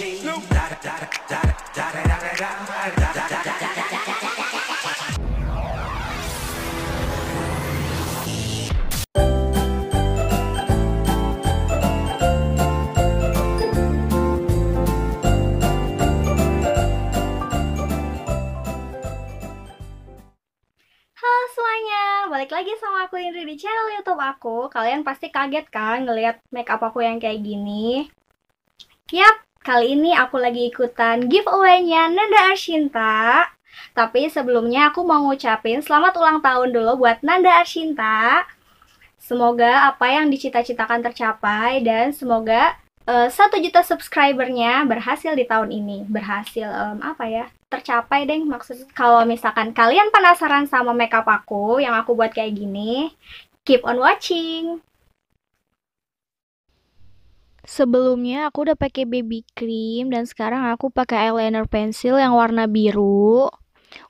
Snoop. balik lagi sama aku Indri di channel YouTube aku. Kalian pasti kaget kan ngelihat makeup aku yang kayak gini? Yap, Kali ini aku lagi ikutan giveaway-nya Nanda Arshinta. Tapi sebelumnya aku mau ngucapin selamat ulang tahun dulu buat Nanda Arshinta. Semoga apa yang dicita-citakan tercapai dan semoga eh, satu uh, juta subscribernya berhasil di tahun ini. Berhasil um, apa ya? Tercapai deh maksud kalau misalkan kalian penasaran sama makeup aku yang aku buat kayak gini, keep on watching. Sebelumnya aku udah pakai baby cream dan sekarang aku pakai eyeliner pensil yang warna biru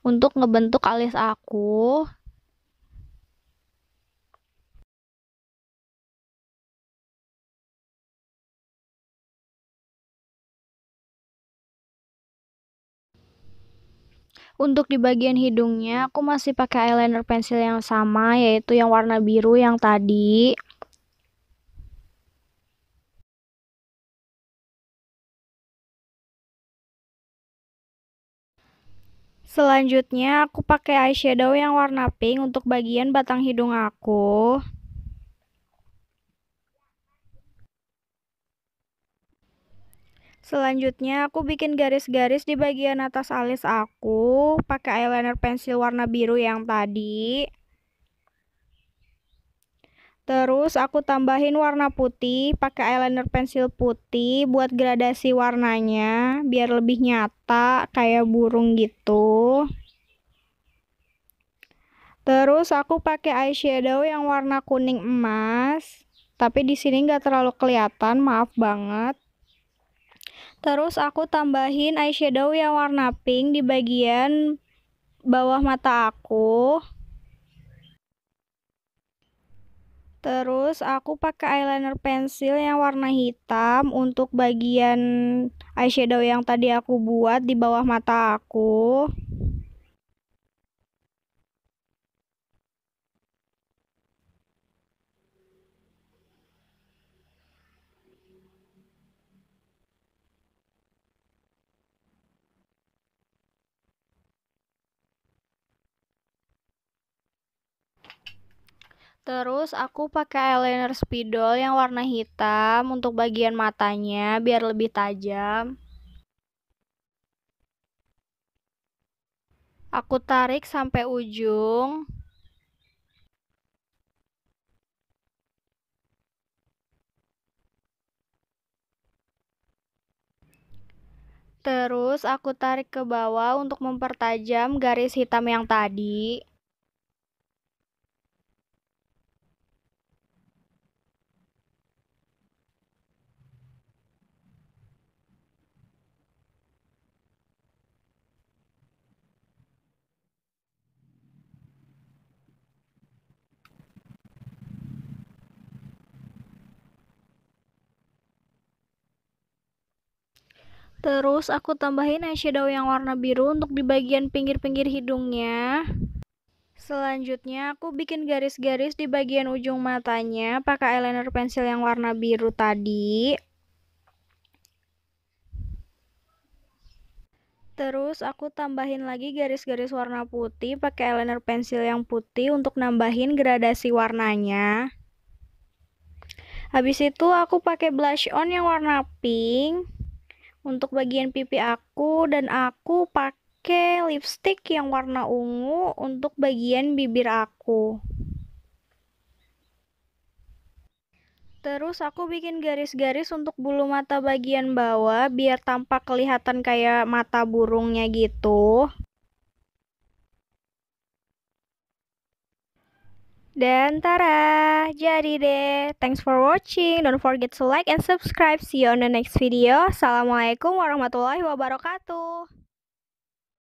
untuk ngebentuk alis aku. Untuk di bagian hidungnya, aku masih pakai eyeliner pensil yang sama, yaitu yang warna biru yang tadi. Selanjutnya aku pakai eyeshadow yang warna pink untuk bagian batang hidung aku. Selanjutnya aku bikin garis-garis di bagian atas alis aku pakai eyeliner pensil warna biru yang tadi. Terus aku tambahin warna putih pakai eyeliner pensil putih buat gradasi warnanya biar lebih nyata kayak burung gitu. Terus aku pakai eyeshadow yang warna kuning emas, tapi di sini nggak terlalu kelihatan, maaf banget. Terus aku tambahin eyeshadow yang warna pink di bagian bawah mata aku. Terus aku pakai eyeliner pensil yang warna hitam untuk bagian eyeshadow yang tadi aku buat di bawah mata aku. Terus aku pakai eyeliner spidol yang warna hitam untuk bagian matanya biar lebih tajam. Aku tarik sampai ujung. Terus aku tarik ke bawah untuk mempertajam garis hitam yang tadi. Terus aku tambahin eyeshadow yang warna biru untuk di bagian pinggir-pinggir hidungnya. Selanjutnya aku bikin garis-garis di bagian ujung matanya pakai eyeliner pensil yang warna biru tadi. Terus aku tambahin lagi garis-garis warna putih pakai eyeliner pensil yang putih untuk nambahin gradasi warnanya. Habis itu aku pakai blush on yang warna pink untuk bagian pipi aku dan aku pakai lipstick yang warna ungu untuk bagian bibir aku. Terus aku bikin garis-garis untuk bulu mata bagian bawah biar tampak kelihatan kayak mata burungnya gitu. Dan tara, jadi deh. Thanks for watching. Don't forget to like and subscribe. See you on the next video. Assalamualaikum warahmatullahi wabarakatuh.